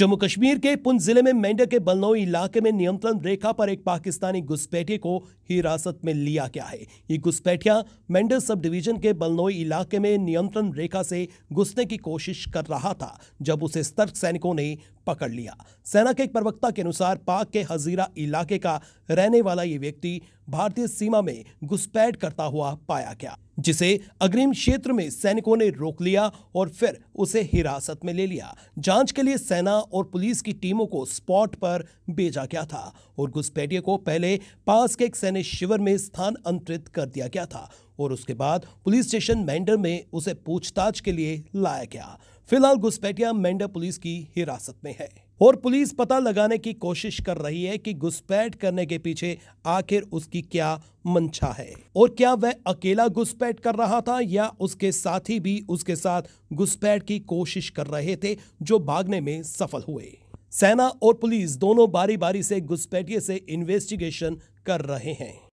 जम्मू कश्मीर के पुंछ जिले में मेंढक के बलनोई इलाके में नियंत्रण रेखा पर एक पाकिस्तानी घुसपैठिए को हिरासत में लिया गया है ये घुसपैठिया मेंढक सब डिवीजन के बलनौई इलाके में नियंत्रण रेखा से घुसने की कोशिश कर रहा था जब उसे सतर्क सैनिकों ने पकड़ लिया सेना के एक प्रवक्ता के अनुसार पाक के हजीरा इलाके का रहने वाला ये व्यक्ति भारतीय सीमा में घुसपैठ करता हुआ पाया गया जिसे अग्रिम क्षेत्र में सैनिकों ने रोक लिया और फिर उसे हिरासत में ले लिया जांच के लिए सेना और पुलिस की टीमों को स्पॉट पर भेजा गया था और घुसपैठिए को पहले पास के एक सैन्य शिविर में स्थान अंतरित कर दिया गया था और उसके बाद पुलिस स्टेशन मेंडर में उसे पूछताछ के लिए लाया गया फिलहाल घुसपैठिया मेंडर पुलिस की हिरासत में है और पुलिस पता लगाने की कोशिश कर रही है कि घुसपैठ करने के पीछे आखिर उसकी क्या मंशा है और क्या वह अकेला घुसपैठ कर रहा था या उसके साथी भी उसके साथ घुसपैठ की कोशिश कर रहे थे जो भागने में सफल हुए सेना और पुलिस दोनों बारी बारी से घुसपैठिए से इन्वेस्टिगेशन कर रहे हैं